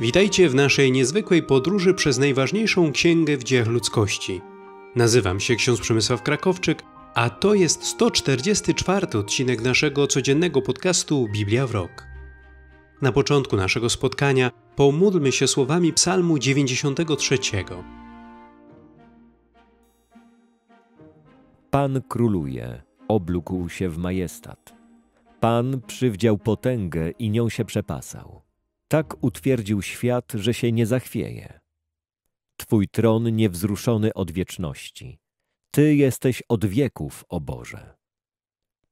Witajcie w naszej niezwykłej podróży przez najważniejszą księgę w dziejach ludzkości. Nazywam się ksiądz Przemysław Krakowczyk, a to jest 144 odcinek naszego codziennego podcastu Biblia w Rok. Na początku naszego spotkania pomódlmy się słowami Psalmu 93. Pan króluje, oblókł się w majestat. Pan przywdział potęgę i nią się przepasał. Tak utwierdził świat, że się nie zachwieje. Twój tron niewzruszony od wieczności. Ty jesteś od wieków, o Boże.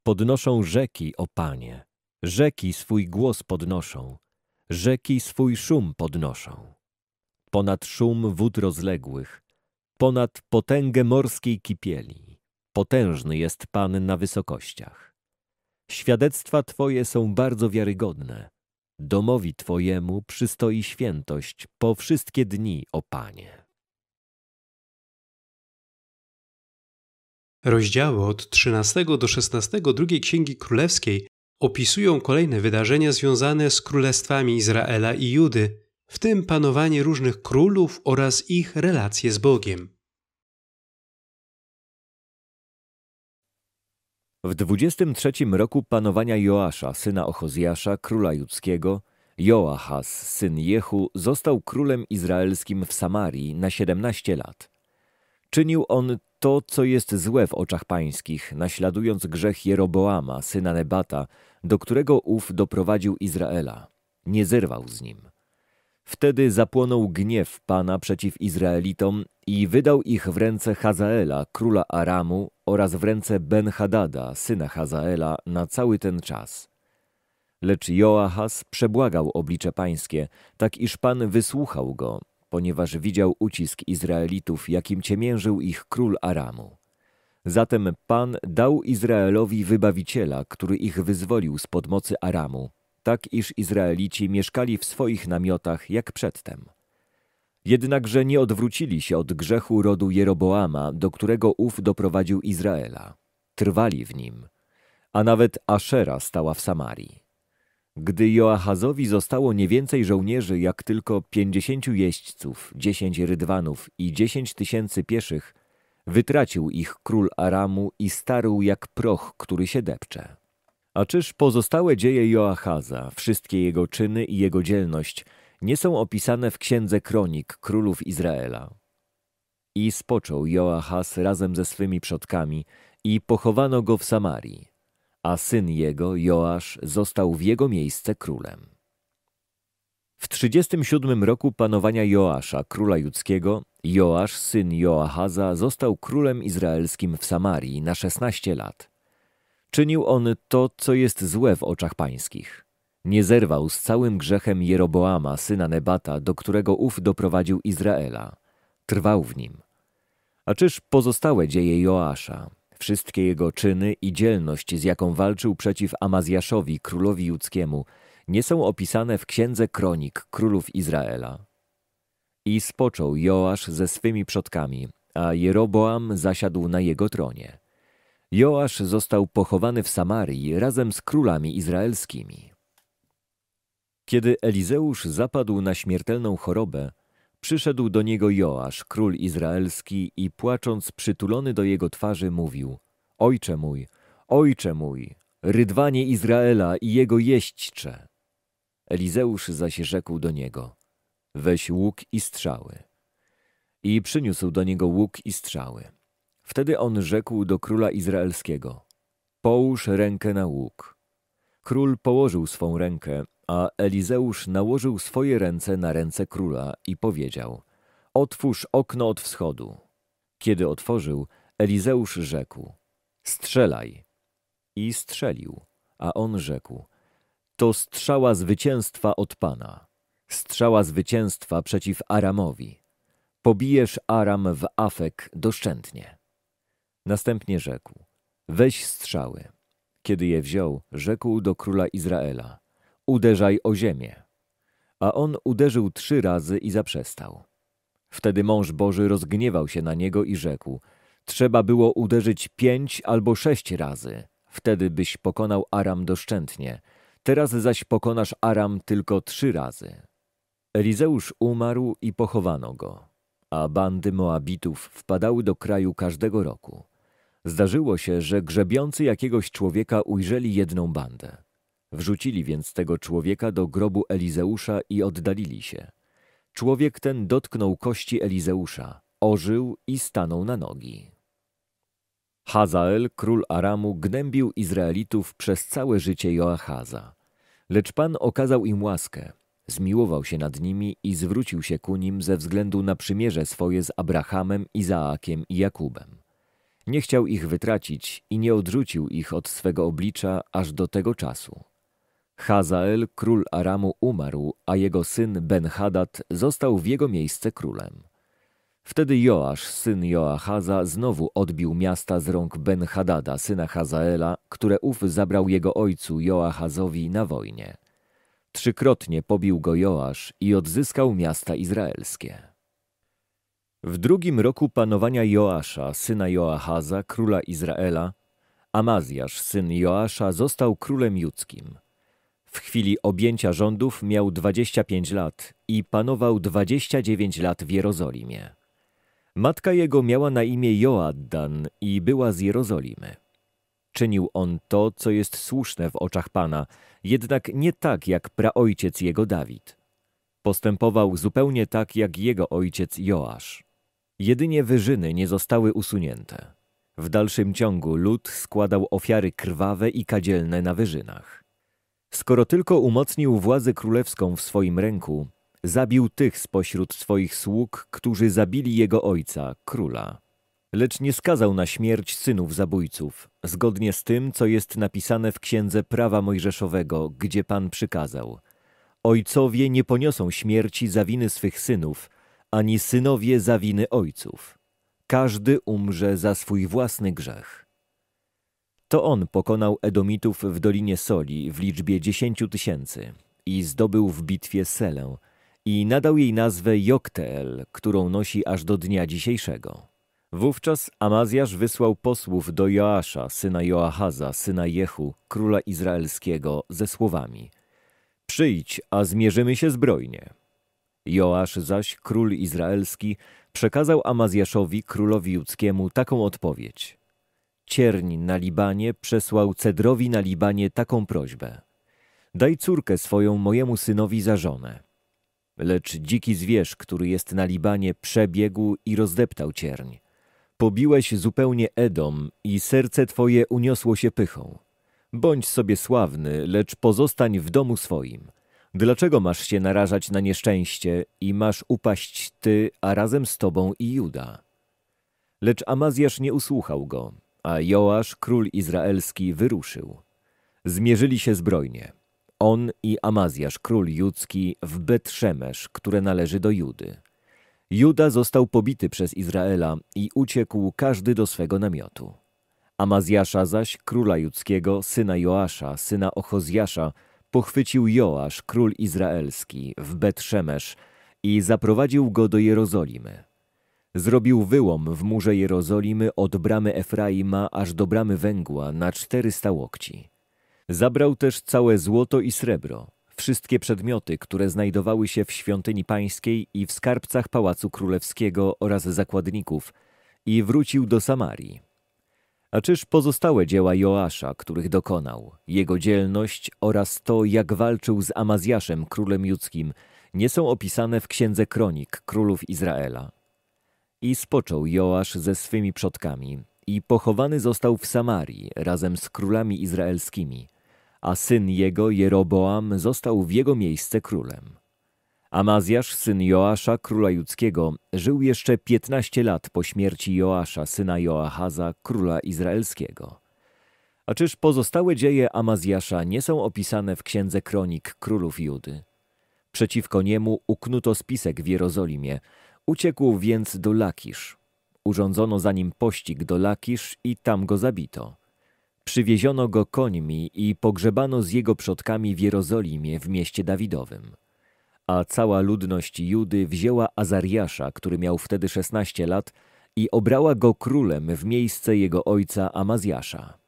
Podnoszą rzeki, o Panie. Rzeki swój głos podnoszą. Rzeki swój szum podnoszą. Ponad szum wód rozległych, ponad potęgę morskiej kipieli. Potężny jest Pan na wysokościach. Świadectwa Twoje są bardzo wiarygodne Domowi Twojemu przystoi świętość po wszystkie dni, o Panie. Rozdziały od 13 do 16 drugiej Księgi Królewskiej opisują kolejne wydarzenia związane z królestwami Izraela i Judy, w tym panowanie różnych królów oraz ich relacje z Bogiem. W 23 roku panowania Joasza, syna Ochozjasza, króla judzkiego, Joachas, syn Jehu, został królem izraelskim w Samarii na 17 lat. Czynił on to, co jest złe w oczach pańskich, naśladując grzech Jeroboama, syna Nebata, do którego ów doprowadził Izraela. Nie zerwał z nim. Wtedy zapłonął gniew Pana przeciw Izraelitom i wydał ich w ręce Hazaela, króla Aramu oraz w ręce Ben-Hadada, syna Hazaela, na cały ten czas. Lecz Joachas przebłagał oblicze pańskie, tak iż Pan wysłuchał go, ponieważ widział ucisk Izraelitów, jakim ciemiężył ich król Aramu. Zatem Pan dał Izraelowi wybawiciela, który ich wyzwolił spod mocy Aramu, tak iż Izraelici mieszkali w swoich namiotach jak przedtem. Jednakże nie odwrócili się od grzechu rodu Jeroboama, do którego ów doprowadził Izraela. Trwali w nim, a nawet Aszera stała w Samarii. Gdy Joachazowi zostało nie więcej żołnierzy jak tylko pięćdziesięciu jeźdźców, dziesięć rydwanów i dziesięć tysięcy pieszych, wytracił ich król Aramu i starł jak proch, który się depcze. A czyż pozostałe dzieje Joachaza, wszystkie jego czyny i jego dzielność – nie są opisane w Księdze Kronik Królów Izraela. I spoczął Joachas razem ze swymi przodkami i pochowano go w Samarii, a syn jego, Joasz, został w jego miejsce królem. W 37 roku panowania Joasza, króla judzkiego, Joasz, syn Joahaza, został królem izraelskim w Samarii na 16 lat. Czynił on to, co jest złe w oczach pańskich – nie zerwał z całym grzechem Jeroboama, syna Nebata, do którego ów doprowadził Izraela. Trwał w nim. A czyż pozostałe dzieje Joasza, wszystkie jego czyny i dzielność, z jaką walczył przeciw Amazjaszowi, królowi judzkiemu, nie są opisane w Księdze Kronik Królów Izraela. I spoczął Joasz ze swymi przodkami, a Jeroboam zasiadł na jego tronie. Joasz został pochowany w Samarii razem z królami izraelskimi. Kiedy Elizeusz zapadł na śmiertelną chorobę, przyszedł do niego Joasz, król izraelski i płacząc przytulony do jego twarzy mówił – Ojcze mój, ojcze mój, rydwanie Izraela i jego jeźdźcze! Elizeusz zaś rzekł do niego – Weź łuk i strzały. I przyniósł do niego łuk i strzały. Wtedy on rzekł do króla izraelskiego – Połóż rękę na łuk – Król położył swą rękę, a Elizeusz nałożył swoje ręce na ręce króla i powiedział: Otwórz okno od wschodu. Kiedy otworzył, Elizeusz rzekł: Strzelaj. I strzelił, a on rzekł: To strzała zwycięstwa od Pana, strzała zwycięstwa przeciw Aramowi. Pobijesz Aram w afek doszczętnie. Następnie rzekł: Weź strzały. Kiedy je wziął, rzekł do króla Izraela, uderzaj o ziemię. A on uderzył trzy razy i zaprzestał. Wtedy mąż Boży rozgniewał się na niego i rzekł, trzeba było uderzyć pięć albo sześć razy, wtedy byś pokonał Aram doszczętnie, teraz zaś pokonasz Aram tylko trzy razy. Elizeusz umarł i pochowano go, a bandy Moabitów wpadały do kraju każdego roku. Zdarzyło się, że grzebiący jakiegoś człowieka ujrzeli jedną bandę. Wrzucili więc tego człowieka do grobu Elizeusza i oddalili się. Człowiek ten dotknął kości Elizeusza, ożył i stanął na nogi. Hazael, król Aramu, gnębił Izraelitów przez całe życie Joachaza. Lecz Pan okazał im łaskę, zmiłował się nad nimi i zwrócił się ku nim ze względu na przymierze swoje z Abrahamem, Izaakiem i Jakubem. Nie chciał ich wytracić i nie odrzucił ich od swego oblicza aż do tego czasu. Hazael, król Aramu, umarł, a jego syn Ben-Hadad został w jego miejsce królem. Wtedy Joasz, syn Joachaza, znowu odbił miasta z rąk Ben-Hadada, syna Hazaela, które ów zabrał jego ojcu Joachazowi na wojnie. Trzykrotnie pobił go Joasz i odzyskał miasta izraelskie. W drugim roku panowania Joasza, syna Joachaza, króla Izraela, Amazjasz, syn Joasza, został królem judzkim. W chwili objęcia rządów miał 25 lat i panował 29 lat w Jerozolimie. Matka jego miała na imię Joaddan i była z Jerozolimy. Czynił on to, co jest słuszne w oczach Pana, jednak nie tak jak praojciec jego Dawid. Postępował zupełnie tak jak jego ojciec Joasz. Jedynie wyżyny nie zostały usunięte. W dalszym ciągu lud składał ofiary krwawe i kadzielne na wyżynach. Skoro tylko umocnił władzę królewską w swoim ręku, zabił tych spośród swoich sług, którzy zabili jego ojca, króla. Lecz nie skazał na śmierć synów zabójców, zgodnie z tym, co jest napisane w Księdze Prawa Mojżeszowego, gdzie Pan przykazał. Ojcowie nie poniosą śmierci za winy swych synów, ani synowie za winy ojców. Każdy umrze za swój własny grzech. To on pokonał Edomitów w Dolinie Soli w liczbie dziesięciu tysięcy i zdobył w bitwie Selę i nadał jej nazwę Jokteel, którą nosi aż do dnia dzisiejszego. Wówczas Amazjasz wysłał posłów do Joasza, syna Joahaza, syna Jehu, króla izraelskiego, ze słowami Przyjdź, a zmierzymy się zbrojnie. Joasz zaś, król izraelski, przekazał Amazjaszowi, królowi judzkiemu, taką odpowiedź. Cierń na Libanie przesłał Cedrowi na Libanie taką prośbę. Daj córkę swoją mojemu synowi za żonę. Lecz dziki zwierz, który jest na Libanie, przebiegł i rozdeptał cierń. Pobiłeś zupełnie Edom i serce twoje uniosło się pychą. Bądź sobie sławny, lecz pozostań w domu swoim – Dlaczego masz się narażać na nieszczęście i masz upaść ty, a razem z tobą i Juda? Lecz Amazjasz nie usłuchał go, a Joasz, król izraelski, wyruszył. Zmierzyli się zbrojnie. On i Amazjasz, król judzki, w Betrzemesz, które należy do Judy. Juda został pobity przez Izraela i uciekł każdy do swego namiotu. Amazjasza zaś, króla judzkiego, syna Joasza, syna Ochozjasza, pochwycił Joasz, król izraelski, w Betrzemesz i zaprowadził go do Jerozolimy. Zrobił wyłom w murze Jerozolimy od bramy Efraima aż do bramy węgła na czterysta łokci. Zabrał też całe złoto i srebro, wszystkie przedmioty, które znajdowały się w świątyni pańskiej i w skarbcach pałacu królewskiego oraz zakładników i wrócił do Samarii. A czyż pozostałe dzieła Joasza, których dokonał, jego dzielność oraz to, jak walczył z Amazjaszem, królem judzkim, nie są opisane w Księdze Kronik Królów Izraela? I spoczął Joasz ze swymi przodkami i pochowany został w Samarii razem z królami izraelskimi, a syn jego, Jeroboam, został w jego miejsce królem. Amazjasz, syn Joasza, króla judzkiego, żył jeszcze 15 lat po śmierci Joasza, syna Joachaza, króla izraelskiego. A czyż pozostałe dzieje Amazjasza nie są opisane w Księdze Kronik Królów Judy? Przeciwko niemu uknuto spisek w Jerozolimie, uciekł więc do Lakisz. Urządzono za nim pościg do Lakisz i tam go zabito. Przywieziono go końmi i pogrzebano z jego przodkami w Jerozolimie w mieście Dawidowym a cała ludność Judy wzięła Azariasza, który miał wtedy 16 lat, i obrała go królem w miejsce jego ojca Amazjasza.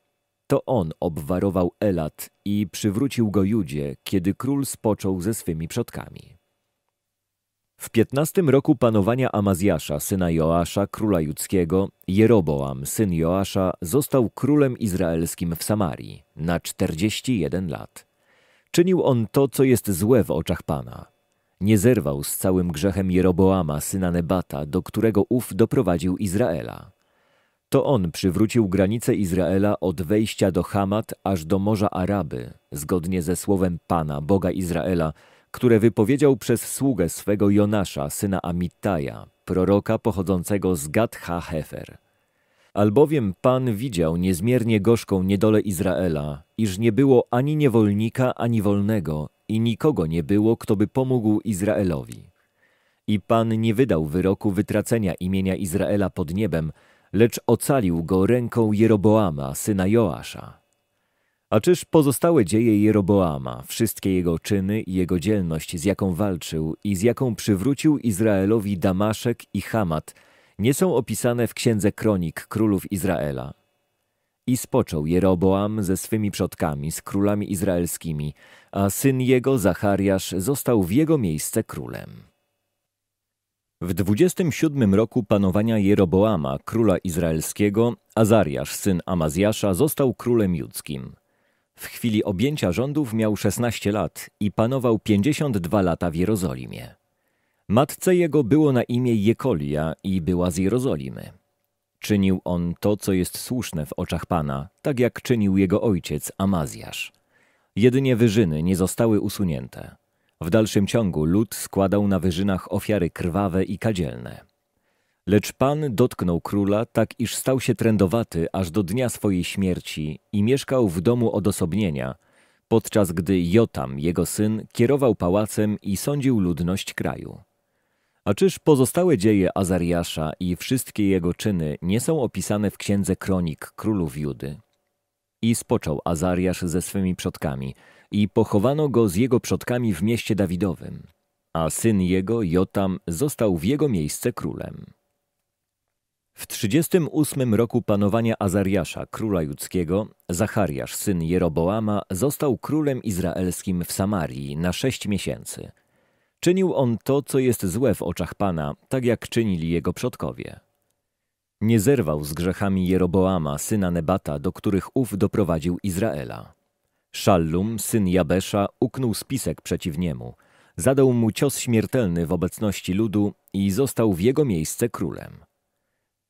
To on obwarował Elat i przywrócił go Judzie, kiedy król spoczął ze swymi przodkami. W piętnastym roku panowania Amazjasza, syna Joasza, króla judzkiego, Jeroboam, syn Joasza, został królem izraelskim w Samarii na 41 lat. Czynił on to, co jest złe w oczach Pana – nie zerwał z całym grzechem Jeroboama, syna Nebata, do którego ów doprowadził Izraela. To on przywrócił granice Izraela od wejścia do Hamat aż do Morza Araby, zgodnie ze słowem Pana, Boga Izraela, które wypowiedział przez sługę swego Jonasza, syna Amittaja, proroka pochodzącego z Gad ha-Hefer. Albowiem Pan widział niezmiernie gorzką niedolę Izraela, iż nie było ani niewolnika, ani wolnego i nikogo nie było, kto by pomógł Izraelowi. I Pan nie wydał wyroku wytracenia imienia Izraela pod niebem, lecz ocalił go ręką Jeroboama, syna Joasza. A czyż pozostałe dzieje Jeroboama, wszystkie jego czyny i jego dzielność, z jaką walczył i z jaką przywrócił Izraelowi Damaszek i Hamat, nie są opisane w Księdze Kronik Królów Izraela? I spoczął Jeroboam ze swymi przodkami, z królami izraelskimi, a syn jego, Zachariasz, został w jego miejsce królem. W 27 roku panowania Jeroboama, króla izraelskiego, Azariasz, syn Amazjasza, został królem judzkim. W chwili objęcia rządów miał 16 lat i panował 52 lata w Jerozolimie. Matce jego było na imię Jekolia i była z Jerozolimy. Czynił on to, co jest słuszne w oczach Pana, tak jak czynił jego ojciec Amazjasz. Jedynie wyżyny nie zostały usunięte. W dalszym ciągu lud składał na wyżynach ofiary krwawe i kadzielne. Lecz Pan dotknął króla tak, iż stał się trędowaty aż do dnia swojej śmierci i mieszkał w domu odosobnienia, podczas gdy Jotam, jego syn, kierował pałacem i sądził ludność kraju. A czyż pozostałe dzieje Azariasza i wszystkie jego czyny nie są opisane w księdze kronik królów Judy? I spoczął Azariasz ze swymi przodkami i pochowano go z jego przodkami w mieście Dawidowym, a syn jego, Jotam, został w jego miejsce królem. W 38 roku panowania Azariasza, króla judzkiego, Zachariasz, syn Jeroboama, został królem izraelskim w Samarii na sześć miesięcy – Czynił on to, co jest złe w oczach Pana, tak jak czynili jego przodkowie. Nie zerwał z grzechami Jeroboama, syna Nebata, do których ów doprowadził Izraela. Szallum, syn Jabesza, uknął spisek przeciw niemu, zadał mu cios śmiertelny w obecności ludu i został w jego miejsce królem.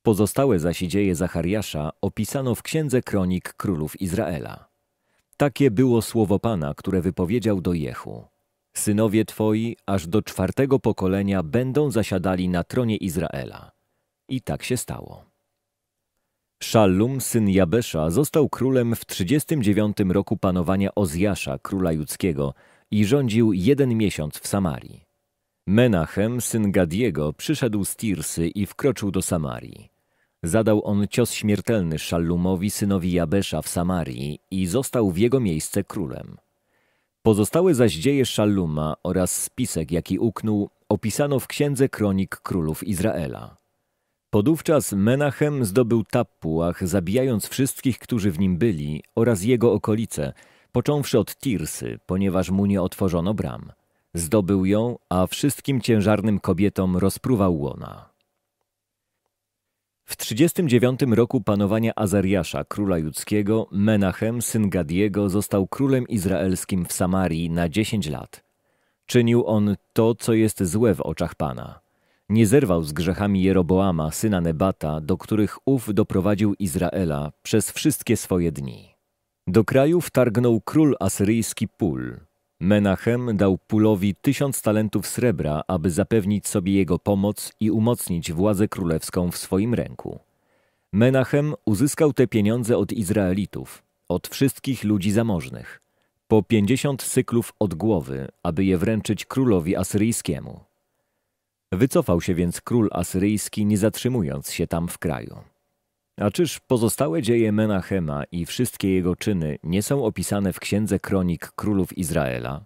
Pozostałe zaś dzieje Zachariasza opisano w Księdze Kronik Królów Izraela. Takie było słowo Pana, które wypowiedział do Jehu. Synowie twoi aż do czwartego pokolenia będą zasiadali na tronie Izraela. I tak się stało. Szallum, syn Jabesza, został królem w 39 roku panowania Ozjasza, króla judzkiego, i rządził jeden miesiąc w Samarii. Menachem, syn Gadiego, przyszedł z Tirsy i wkroczył do Samarii. Zadał on cios śmiertelny Szallumowi, synowi Jabesza w Samarii i został w jego miejsce królem. Pozostałe zaś dzieje Szaluma oraz spisek, jaki uknął, opisano w Księdze Kronik Królów Izraela. Podówczas Menachem zdobył Tappuach, zabijając wszystkich, którzy w nim byli, oraz jego okolice, począwszy od Tirsy, ponieważ mu nie otworzono bram. Zdobył ją, a wszystkim ciężarnym kobietom rozpruwał łona. W 39 roku panowania Azariasza, króla judzkiego, Menachem, syn Gadiego, został królem izraelskim w Samarii na 10 lat. Czynił on to, co jest złe w oczach Pana. Nie zerwał z grzechami Jeroboama, syna Nebata, do których ów doprowadził Izraela przez wszystkie swoje dni. Do kraju wtargnął król asyryjski Pul, Menachem dał Pulowi tysiąc talentów srebra, aby zapewnić sobie jego pomoc i umocnić władzę królewską w swoim ręku. Menachem uzyskał te pieniądze od Izraelitów, od wszystkich ludzi zamożnych, po pięćdziesiąt cyklów od głowy, aby je wręczyć królowi asyryjskiemu. Wycofał się więc król asyryjski, nie zatrzymując się tam w kraju. A czyż pozostałe dzieje Menachema i wszystkie jego czyny nie są opisane w Księdze Kronik Królów Izraela?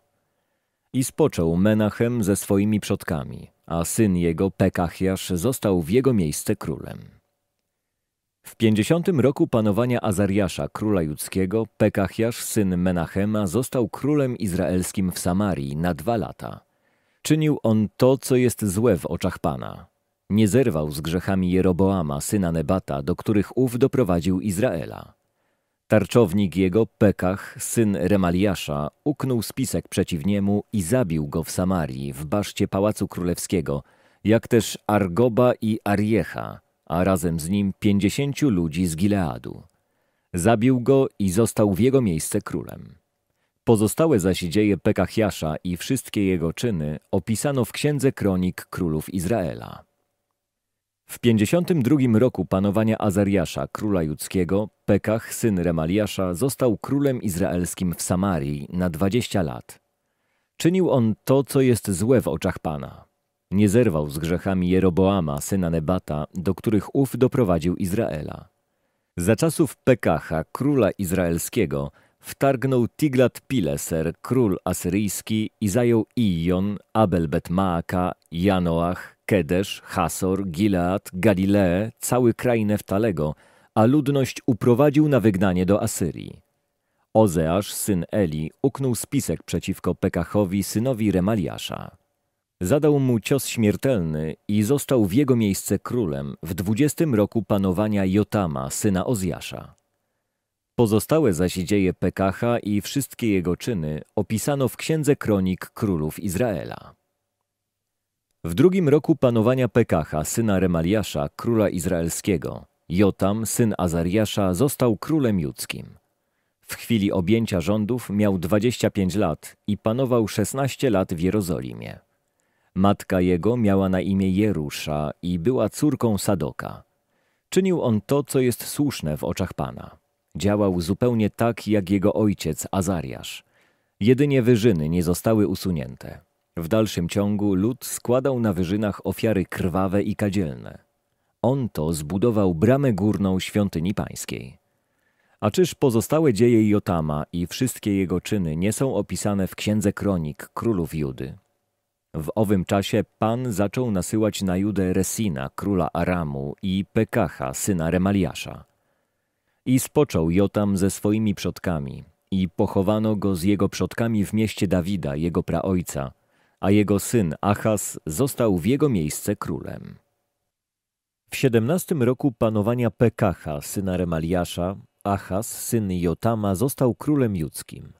I spoczął Menachem ze swoimi przodkami, a syn jego Pekachiasz został w jego miejsce królem. W pięćdziesiątym roku panowania Azariasza, króla judzkiego, Pekachiasz, syn Menachema, został królem izraelskim w Samarii na dwa lata. Czynił on to, co jest złe w oczach Pana – nie zerwał z grzechami Jeroboama, syna Nebata, do których ów doprowadził Izraela. Tarczownik jego, Pekach, syn Remaliasza, uknął spisek przeciw niemu i zabił go w Samarii, w baszcie Pałacu Królewskiego, jak też Argoba i Ariecha, a razem z nim pięćdziesięciu ludzi z Gileadu. Zabił go i został w jego miejsce królem. Pozostałe zaś dzieje Pekachiasza i wszystkie jego czyny opisano w Księdze Kronik Królów Izraela. W 52 roku panowania Azariasza, króla judzkiego, Pekach, syn Remaliasza, został królem izraelskim w Samarii na 20 lat. Czynił on to, co jest złe w oczach Pana. Nie zerwał z grzechami Jeroboama, syna Nebata, do których ów doprowadził Izraela. Za czasów Pekacha, króla izraelskiego, wtargnął Tiglat-Pileser, król asyryjski i zajął Ijon, abel Betmaaka, Janoach, Kedesz, Hasor, Gilead, Galilee, cały kraj Neftalego, a ludność uprowadził na wygnanie do Asyrii. Ozeasz, syn Eli, uknął spisek przeciwko Pekachowi, synowi Remaliasza. Zadał mu cios śmiertelny i został w jego miejsce królem w dwudziestym roku panowania Jotama, syna Ozjasza. Pozostałe zaś dzieje Pekacha i wszystkie jego czyny opisano w Księdze Kronik Królów Izraela. W drugim roku panowania Pekacha, syna Remaliasza, króla izraelskiego, Jotam, syn Azariasza, został królem judzkim. W chwili objęcia rządów miał 25 lat i panował 16 lat w Jerozolimie. Matka jego miała na imię Jerusza i była córką Sadoka. Czynił on to, co jest słuszne w oczach Pana. Działał zupełnie tak, jak jego ojciec Azariasz. Jedynie wyżyny nie zostały usunięte. W dalszym ciągu lud składał na wyżynach ofiary krwawe i kadzielne. On to zbudował bramę górną świątyni pańskiej. A czyż pozostałe dzieje Jotama i wszystkie jego czyny nie są opisane w Księdze Kronik Królów Judy? W owym czasie Pan zaczął nasyłać na Judę Resina, króla Aramu i Pekacha, syna Remaliasza. I spoczął Jotam ze swoimi przodkami i pochowano go z jego przodkami w mieście Dawida, jego praojca – a jego syn Achaz został w jego miejsce królem. W 17 roku panowania Pekacha, syna Remaliasza, Achaz, syn Jotama, został królem judzkim.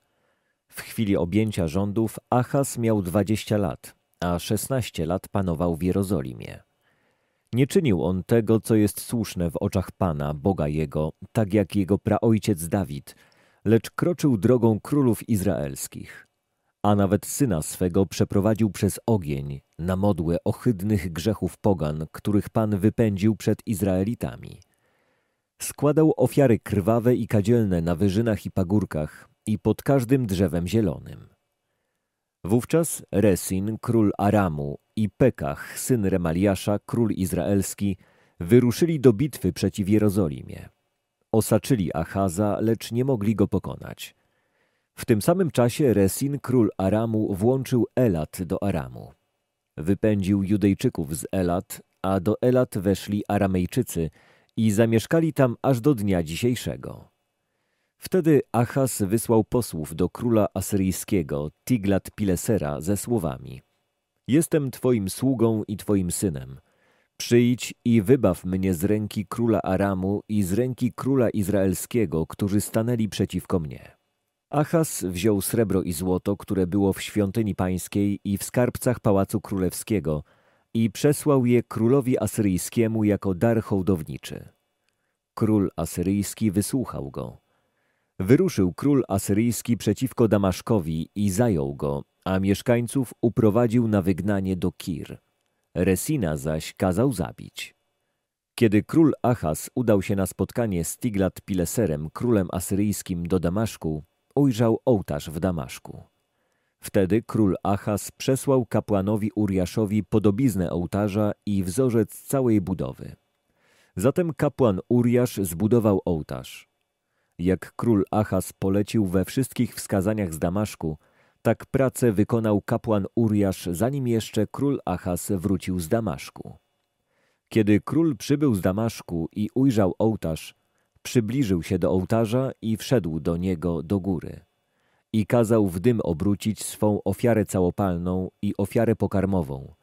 W chwili objęcia rządów Achaz miał 20 lat, a 16 lat panował w Jerozolimie. Nie czynił on tego, co jest słuszne w oczach Pana, Boga jego, tak jak jego praojciec Dawid, lecz kroczył drogą królów izraelskich a nawet syna swego przeprowadził przez ogień na modłę ohydnych grzechów pogan, których Pan wypędził przed Izraelitami. Składał ofiary krwawe i kadzielne na wyżynach i pagórkach i pod każdym drzewem zielonym. Wówczas Resin, król Aramu i Pekach, syn Remaliasza, król izraelski, wyruszyli do bitwy przeciw Jerozolimie. Osaczyli Achaza, lecz nie mogli go pokonać – w tym samym czasie Resin, król Aramu, włączył Elat do Aramu. Wypędził Judejczyków z Elat, a do Elat weszli Aramejczycy i zamieszkali tam aż do dnia dzisiejszego. Wtedy Achas wysłał posłów do króla asyryjskiego Tiglat-Pilesera ze słowami Jestem twoim sługą i twoim synem. Przyjdź i wybaw mnie z ręki króla Aramu i z ręki króla izraelskiego, którzy stanęli przeciwko mnie. Achaz wziął srebro i złoto, które było w świątyni pańskiej i w skarbcach pałacu królewskiego i przesłał je królowi asyryjskiemu jako dar hołdowniczy. Król asyryjski wysłuchał go. Wyruszył król asyryjski przeciwko Damaszkowi i zajął go, a mieszkańców uprowadził na wygnanie do Kir. Resina zaś kazał zabić. Kiedy król Achaz udał się na spotkanie z Tiglat-Pileserem, królem asyryjskim, do Damaszku, ujrzał ołtarz w Damaszku. Wtedy król Achas przesłał kapłanowi Uriaszowi podobiznę ołtarza i wzorzec całej budowy. Zatem kapłan Uriasz zbudował ołtarz. Jak król Achas polecił we wszystkich wskazaniach z Damaszku, tak pracę wykonał kapłan Uriasz, zanim jeszcze król Achas wrócił z Damaszku. Kiedy król przybył z Damaszku i ujrzał ołtarz, przybliżył się do ołtarza i wszedł do niego do góry. I kazał w dym obrócić swą ofiarę całopalną i ofiarę pokarmową.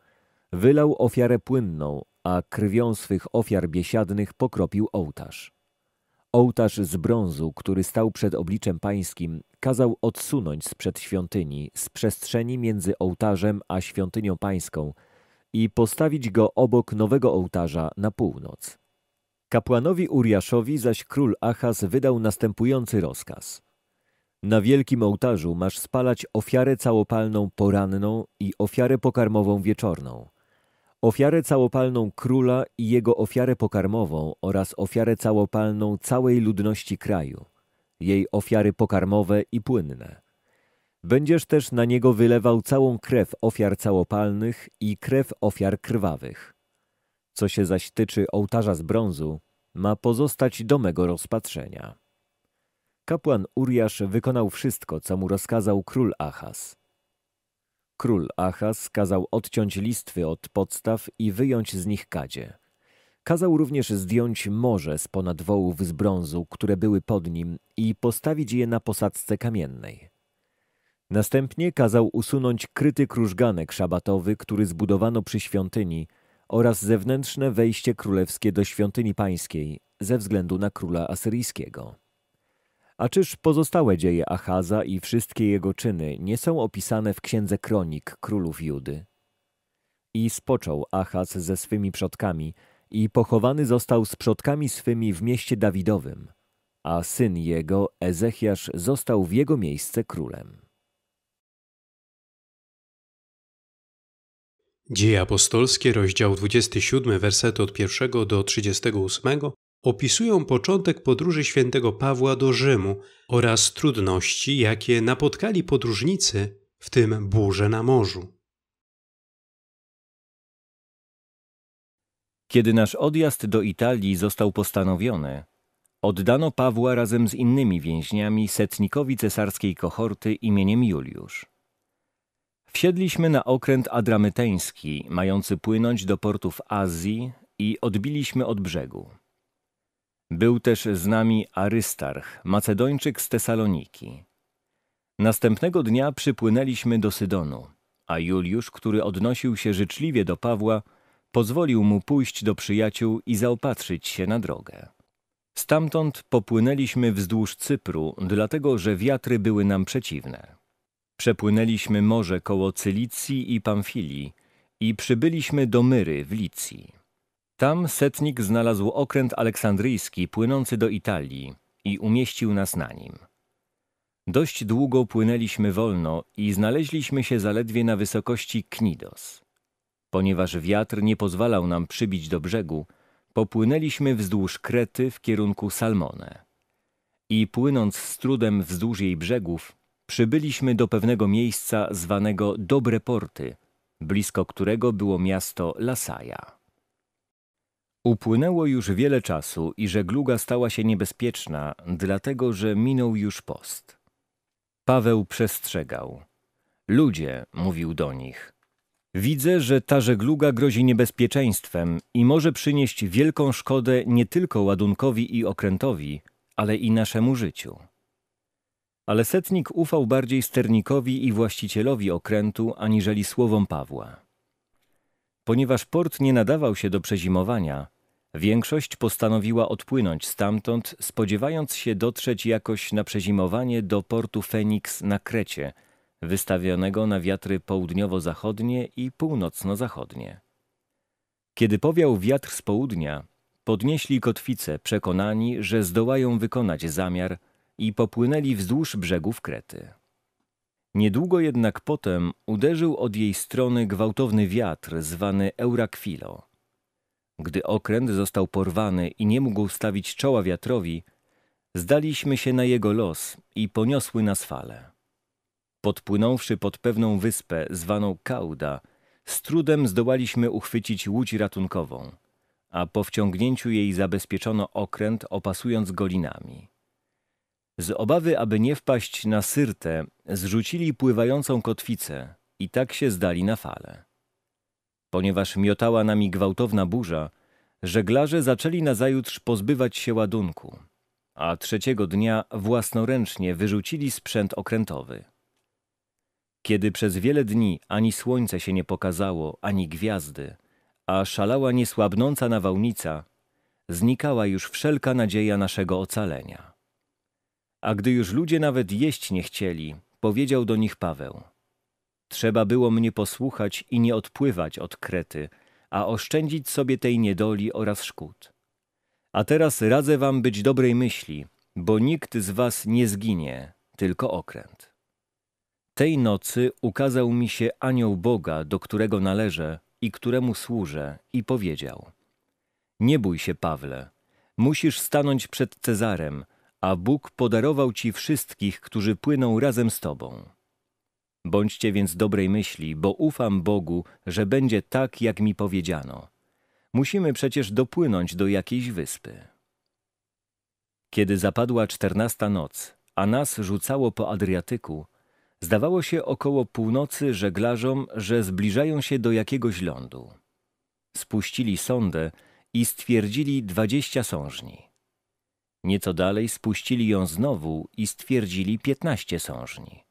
Wylał ofiarę płynną, a krwią swych ofiar biesiadnych pokropił ołtarz. Ołtarz z brązu, który stał przed obliczem pańskim, kazał odsunąć sprzed świątyni, z przestrzeni między ołtarzem a świątynią pańską i postawić go obok nowego ołtarza na północ. Kapłanowi Uriaszowi zaś król Achaz wydał następujący rozkaz. Na wielkim ołtarzu masz spalać ofiarę całopalną poranną i ofiarę pokarmową wieczorną, ofiarę całopalną króla i jego ofiarę pokarmową oraz ofiarę całopalną całej ludności kraju, jej ofiary pokarmowe i płynne. Będziesz też na niego wylewał całą krew ofiar całopalnych i krew ofiar krwawych. Co się zaś tyczy ołtarza z brązu, ma pozostać do mego rozpatrzenia. Kapłan Uriasz wykonał wszystko, co mu rozkazał król Achas. Król Achas kazał odciąć listwy od podstaw i wyjąć z nich kadzie. Kazał również zdjąć morze z ponad wołów z brązu, które były pod nim i postawić je na posadzce kamiennej. Następnie kazał usunąć kryty krużganek szabatowy, który zbudowano przy świątyni – oraz zewnętrzne wejście królewskie do świątyni pańskiej ze względu na króla asyryjskiego. A czyż pozostałe dzieje Achaza i wszystkie jego czyny nie są opisane w księdze kronik królów Judy? I spoczął Achaz ze swymi przodkami i pochowany został z przodkami swymi w mieście Dawidowym, a syn jego, Ezechiasz, został w jego miejsce królem. Dzieje apostolskie, rozdział 27, wersety od 1 do 38 opisują początek podróży świętego Pawła do Rzymu oraz trudności, jakie napotkali podróżnicy, w tym burze na morzu. Kiedy nasz odjazd do Italii został postanowiony, oddano Pawła razem z innymi więźniami setnikowi cesarskiej kohorty imieniem Juliusz. Wsiedliśmy na okręt adramyteński, mający płynąć do portów Azji i odbiliśmy od brzegu. Był też z nami Arystarch, Macedończyk z Tesaloniki. Następnego dnia przypłynęliśmy do Sydonu, a Juliusz, który odnosił się życzliwie do Pawła, pozwolił mu pójść do przyjaciół i zaopatrzyć się na drogę. Stamtąd popłynęliśmy wzdłuż Cypru, dlatego że wiatry były nam przeciwne. Przepłynęliśmy morze koło Cylicji i Pamfilii i przybyliśmy do Myry w Licji. Tam setnik znalazł okręt aleksandryjski płynący do Italii i umieścił nas na nim. Dość długo płynęliśmy wolno i znaleźliśmy się zaledwie na wysokości Knidos. Ponieważ wiatr nie pozwalał nam przybić do brzegu, popłynęliśmy wzdłuż Krety w kierunku Salmone. I płynąc z trudem wzdłuż jej brzegów, przybyliśmy do pewnego miejsca zwanego Dobre Porty, blisko którego było miasto Lasaja. Upłynęło już wiele czasu i żegluga stała się niebezpieczna, dlatego że minął już post. Paweł przestrzegał. Ludzie, mówił do nich, widzę, że ta żegluga grozi niebezpieczeństwem i może przynieść wielką szkodę nie tylko ładunkowi i okrętowi, ale i naszemu życiu. Ale setnik ufał bardziej sternikowi i właścicielowi okrętu aniżeli słowom Pawła. Ponieważ port nie nadawał się do przezimowania, większość postanowiła odpłynąć stamtąd, spodziewając się dotrzeć jakoś na przezimowanie do portu Feniks na Krecie, wystawionego na wiatry południowo-zachodnie i północno-zachodnie. Kiedy powiał wiatr z południa, podnieśli kotwice, przekonani, że zdołają wykonać zamiar – i popłynęli wzdłuż brzegów Krety. Niedługo jednak potem uderzył od jej strony gwałtowny wiatr zwany Euraquilo. Gdy okręt został porwany i nie mógł stawić czoła wiatrowi, zdaliśmy się na jego los i poniosły nas fale. Podpłynąwszy pod pewną wyspę zwaną Kauda, z trudem zdołaliśmy uchwycić łódź ratunkową, a po wciągnięciu jej zabezpieczono okręt opasując golinami. Z obawy, aby nie wpaść na syrtę, zrzucili pływającą kotwicę i tak się zdali na fale. Ponieważ miotała nami gwałtowna burza, żeglarze zaczęli nazajutrz pozbywać się ładunku, a trzeciego dnia własnoręcznie wyrzucili sprzęt okrętowy. Kiedy przez wiele dni ani słońce się nie pokazało, ani gwiazdy, a szalała niesłabnąca nawałnica, znikała już wszelka nadzieja naszego ocalenia. A gdy już ludzie nawet jeść nie chcieli, powiedział do nich Paweł: Trzeba było mnie posłuchać i nie odpływać od Krety, a oszczędzić sobie tej niedoli oraz szkód. A teraz radzę wam być dobrej myśli, bo nikt z was nie zginie, tylko okręt. Tej nocy ukazał mi się anioł Boga, do którego należę i któremu służę, i powiedział: Nie bój się, Pawle, musisz stanąć przed Cezarem a Bóg podarował ci wszystkich, którzy płyną razem z tobą. Bądźcie więc dobrej myśli, bo ufam Bogu, że będzie tak, jak mi powiedziano. Musimy przecież dopłynąć do jakiejś wyspy. Kiedy zapadła czternasta noc, a nas rzucało po Adriatyku, zdawało się około północy żeglarzom, że zbliżają się do jakiegoś lądu. Spuścili sondę i stwierdzili dwadzieścia sążni. Nieco dalej spuścili ją znowu i stwierdzili piętnaście sążni.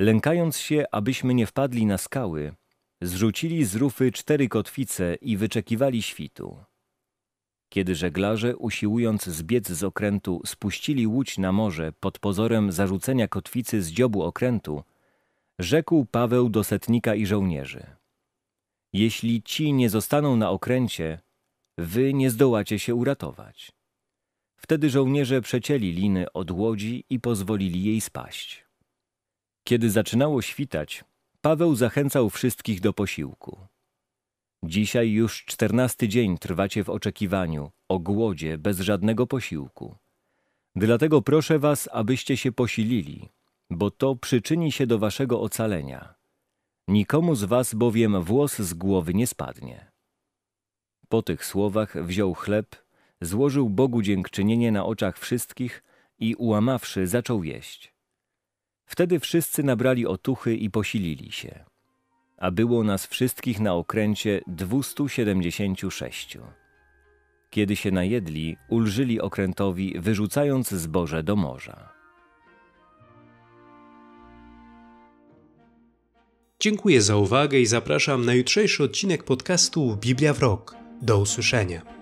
Lękając się, abyśmy nie wpadli na skały, zrzucili z rufy cztery kotwice i wyczekiwali świtu. Kiedy żeglarze, usiłując zbiec z okrętu, spuścili łódź na morze pod pozorem zarzucenia kotwicy z dziobu okrętu, rzekł Paweł do setnika i żołnierzy. Jeśli ci nie zostaną na okręcie, wy nie zdołacie się uratować. Wtedy żołnierze przecięli liny od łodzi i pozwolili jej spaść. Kiedy zaczynało świtać, Paweł zachęcał wszystkich do posiłku. Dzisiaj już czternasty dzień trwacie w oczekiwaniu, o głodzie, bez żadnego posiłku. Dlatego proszę was, abyście się posilili, bo to przyczyni się do waszego ocalenia. Nikomu z was bowiem włos z głowy nie spadnie. Po tych słowach wziął chleb, złożył Bogu dziękczynienie na oczach wszystkich i ułamawszy zaczął jeść. Wtedy wszyscy nabrali otuchy i posilili się. A było nas wszystkich na okręcie 276. Kiedy się najedli, ulżyli okrętowi, wyrzucając zboże do morza. Dziękuję za uwagę i zapraszam na jutrzejszy odcinek podcastu Biblia w Rok. Do usłyszenia.